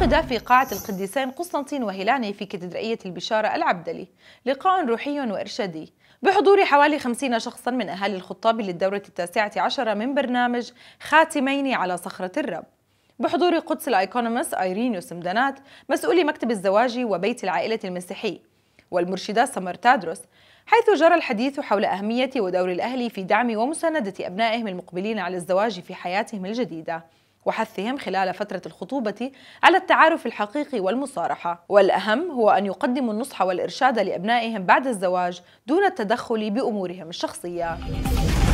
عقد في قاعة القديسين قسطنطين وهيلاني في كاتدرائية البشارة العبدلي لقاء روحي وإرشادي بحضور حوالي 50 شخصا من أهالي الخطاب للدورة التاسعة عشرة من برنامج خاتمين على صخرة الرب بحضور قدس الأيكونومس أيرينيوس مدنات مسؤول مكتب الزواج وبيت العائلة المسيحي والمرشدة سمر تادروس حيث جرى الحديث حول أهمية ودور الأهل في دعم ومساندة أبنائهم المقبلين على الزواج في حياتهم الجديدة وحثهم خلال فترة الخطوبة على التعارف الحقيقي والمصارحة والأهم هو أن يقدموا النصح والإرشاد لأبنائهم بعد الزواج دون التدخل بأمورهم الشخصية